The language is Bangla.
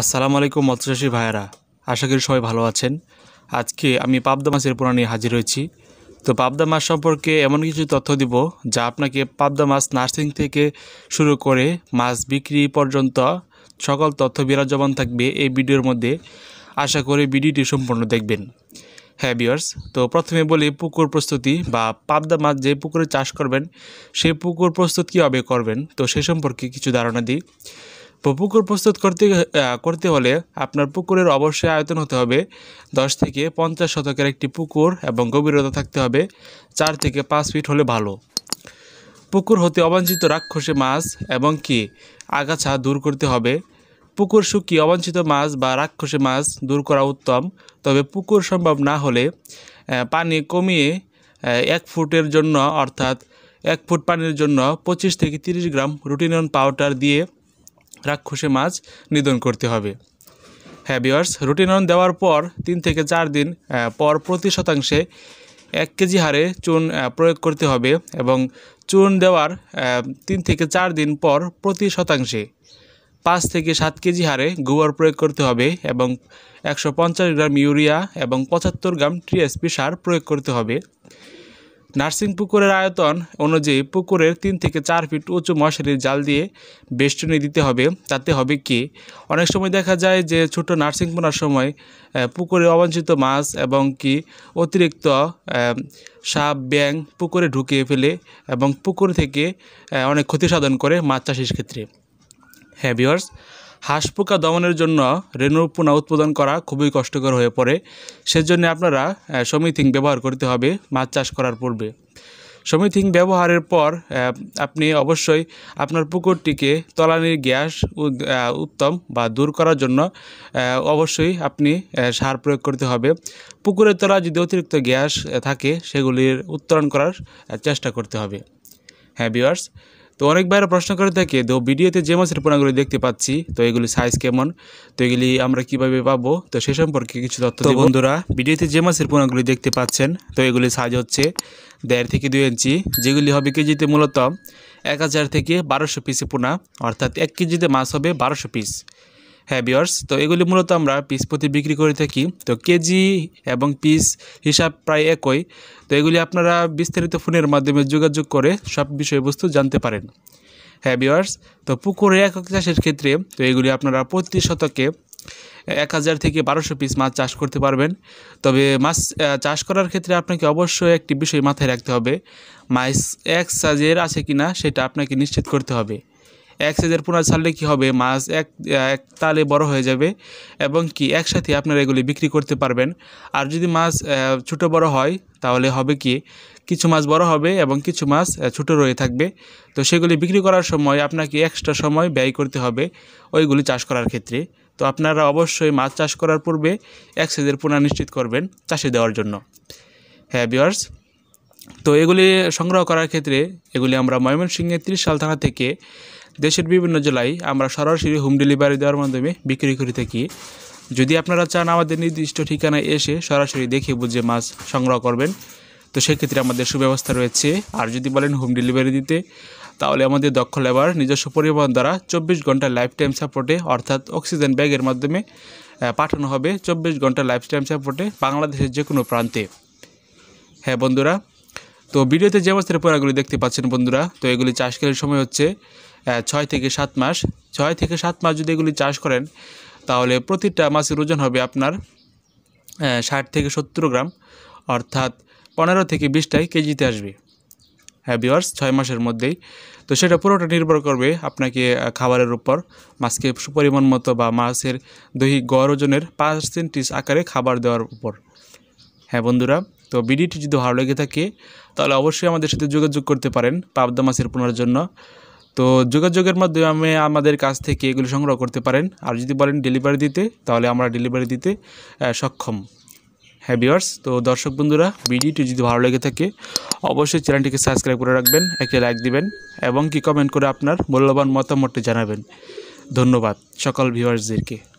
আসসালামু আলাইকুম মৎস্যচাষী ভাইয়েরা আশা করি সবাই ভালো আছেন আজকে আমি পাবদা মাছের পোনা নিয়ে হাজির হয়েছি তো পাবদা মাছ সম্পর্কে এমন কিছু তথ্য দিব যা আপনাকে পাবদা মাছ নার্সিং থেকে শুরু করে মাছ বিক্রি পর্যন্ত সকল তথ্য বিরাজমান থাকবে এই ভিডিওর মধ্যে আশা করি ভিডিওটি সম্পূর্ণ দেখবেন হ্যাঁ বিয়ার্স তো প্রথমে বলি পুকুর প্রস্তুতি বা পাবদা মাছ যে পুকুরে চাষ করবেন সেই পুকুর প্রস্তুত কীভাবে করবেন তো সে সম্পর্কে কিছু ধারণা দিই পুকুর প্রস্তুত করতে করতে হলে আপনার পুকুরের অবশ্যই আয়তন হতে হবে দশ থেকে পঞ্চাশ শতকের একটি পুকুর এবং গভীরতা থাকতে হবে চার থেকে পাঁচ ফিট হলে ভালো পুকুর হতে অবাঞ্ছিত রাক্ষসে মাছ এবং কি আগাছা দূর করতে হবে পুকুর শুকিয়ে অবাঞ্ছিত মাছ বা রাক্ষসে মাছ দূর করা উত্তম তবে পুকুর সম্ভব না হলে পানি কমিয়ে এক ফুটের জন্য অর্থাৎ এক ফুট পানির জন্য পঁচিশ থেকে তিরিশ গ্রাম রুটিনন পাউডার দিয়ে রাক্ষসে মাছ নিধন করতে হবে হ্যাঁ বিয়ার্স রুটিনন দেওয়ার পর তিন থেকে চার দিন পর প্রতি শতাংশে এক কেজি হারে চুন প্রয়োগ করতে হবে এবং চুন দেওয়ার তিন থেকে চার দিন পর প্রতি শতাংশে পাঁচ থেকে সাত কেজি হারে গোবর প্রয়োগ করতে হবে এবং একশো গ্রাম ইউরিয়া এবং পঁচাত্তর গ্রাম টিএসপি সার প্রয়োগ করতে হবে নার্সিং পুকুরের আয়তন অনুযায়ী পুকুরের তিন থেকে চার ফিট উঁচু মশারির জাল দিয়ে বেষ্টনি দিতে হবে তাতে হবে কি অনেক সময় দেখা যায় যে ছোট নার্সিং পোনার সময় পুকুরে অবাঞ্ছিত মাছ এবং কি অতিরিক্ত সাপ ব্যাং পুকুরে ঢুকিয়ে ফেলে এবং পুকুর থেকে অনেক ক্ষতি সাধন করে মাছ চাষের ক্ষেত্রে হ্যাভিয়ার্স হাঁস পোকা দমনের জন্য রেণুপোনা উৎপাদন করা খুবই কষ্টকর হয়ে পড়ে সেজন্য আপনারা সমিথিং ব্যবহার করতে হবে মাছ চাষ করার পূর্বে সমিথিং ব্যবহারের পর আপনি অবশ্যই আপনার পুকুরটিকে তলানির গ্যাস উত্তম বা দূর করার জন্য অবশ্যই আপনি সার প্রয়োগ করতে হবে পুকুরের তলা যদি অতিরিক্ত গ্যাস থাকে সেগুলির উত্তরণ করার চেষ্টা করতে হবে হ্যাঁ বিওয়ার্স তো অনেক বাইরে প্রশ্ন করে থাকে তো ভিডিওতে যে মাছের পোনাগুলি দেখতে পাচ্ছি তো এগুলি সাইজ কেমন তো এগুলি আমরা কিভাবে পাবো তো সে সম্পর্কে কিছু তথ্য বন্ধুরা ভিডিওতে যে মাছের পোনাগুলি দেখতে পাচ্ছেন তো এগুলি সাইজ হচ্ছে দেড় থেকে দুই ইঞ্চি যেগুলি হবে কেজিতে মূলত এক হাজার থেকে বারোশো পিসে পোনা অর্থাৎ এক কেজিতে মাছ হবে বারোশো পিস হ্যাঁ বিয়ার্স তো এগুলি মূলত আমরা পিস প্রতি বিক্রি করে থাকি তো কেজি এবং পিস হিসাব প্রায় একই তো এগুলি আপনারা বিস্তারিত ফোনের মাধ্যমে যোগাযোগ করে সব বিষয়বস্তু জানতে পারেন হ্যাঁ বিয়ার্স তো পুকুরে একক চাষের ক্ষেত্রে তো এগুলি আপনারা প্রতি শতকে এক হাজার থেকে বারোশো পিস মাছ চাষ করতে পারবেন তবে মাছ চাষ করার ক্ষেত্রে আপনাকে অবশ্যই একটি বিষয় মাথায় রাখতে হবে মাছ এক সাজের আছে কিনা সেটা আপনাকে নিশ্চিত করতে হবে এক সাইজের পোনা ছাড়লে কি হবে মাছ এক এক তালে বড় হয়ে যাবে এবং কি একসাথে আপনারা এগুলি বিক্রি করতে পারবেন আর যদি মাছ ছোট বড় হয় তাহলে হবে কি কিছু মাছ বড় হবে এবং কিছু মাছ ছোট রয়ে থাকবে তো সেগুলি বিক্রি করার সময় আপনাকে এক্সট্রা সময় ব্যয় করতে হবে ওইগুলি চাষ করার ক্ষেত্রে তো আপনারা অবশ্যই মাছ চাষ করার পূর্বে এক সাইজের পোনা নিশ্চিত করবেন চাষে দেওয়ার জন্য হ্যাঁ বিয়ার্স তো এগুলি সংগ্রহ করার ক্ষেত্রে এগুলি আমরা ময়মনসিংহের তিরিশ সাল থানা থেকে দেশের বিভিন্ন জেলায় আমরা সরাসরি হোম ডেলিভারি দেওয়ার মাধ্যমে বিক্রি করে থাকি যদি আপনারা চান আমাদের নির্দিষ্ট ঠিকানায় এসে সরাসরি দেখে বুঝে মাছ সংগ্রহ করবেন তো সেক্ষেত্রে আমাদের সুব্যবস্থা রয়েছে আর যদি বলেন হোম ডেলিভারি দিতে তাহলে আমাদের দক্ষ লেবার নিজস্ব পরিবহন দ্বারা চব্বিশ ঘন্টা লাইফ টাইম সাপোর্টে অর্থাৎ অক্সিজেন ব্যাগের মাধ্যমে পাঠানো হবে চব্বিশ ঘন্টা লাইফ টাইম সাপোর্টে বাংলাদেশের যে কোনো প্রান্তে হ্যাঁ বন্ধুরা তো ভিডিওতে যে অবস্থার পোড়াগুলি দেখতে পাচ্ছেন বন্ধুরা তো এগুলি চাষ করার সময় হচ্ছে ছয় থেকে সাত মাস ছয় থেকে সাত মাস যদি এগুলি চাষ করেন তাহলে প্রতিটা মাছের ওজন হবে আপনার ষাট থেকে সত্তর গ্রাম অর্থাৎ পনেরো থেকে বিশটাই কেজিতে আসবে হ্যাঁ বিওয়ার্স ছয় মাসের মধ্যেই তো সেটা পুরোটা নির্ভর করবে আপনাকে খাবারের উপর মাছকে সুপরিমাণ মতো বা মাছের দৈহিক গড় ওজনের পার্সেন্টেজ আকারে খাবার দেওয়ার উপর হ্যাঁ বন্ধুরা তো ভিডিওটি যদি ভালো লেগে থাকে তাহলে অবশ্যই আমাদের সাথে যোগাযোগ করতে পারেন পাবদা মাছের পোনার জন্য তো যোগাযোগের মাধ্যমে আমাদের কাছ থেকে এগুলি সংগ্রহ করতে পারেন আর যদি বলেন ডেলিভারি দিতে তাহলে আমরা ডেলিভারি দিতে সক্ষম হ্যাঁ ভিওয়ার্স তো দর্শক বন্ধুরা ভিডিওটি যদি ভালো লেগে থাকে অবশ্যই চ্যানেলটিকে সাবস্ক্রাইব করে রাখবেন একটি লাইক দিবেন এবং কি কমেন্ট করে আপনার মূল্যবান মতামতটি জানাবেন ধন্যবাদ সকল ভিউয়ার্সদেরকে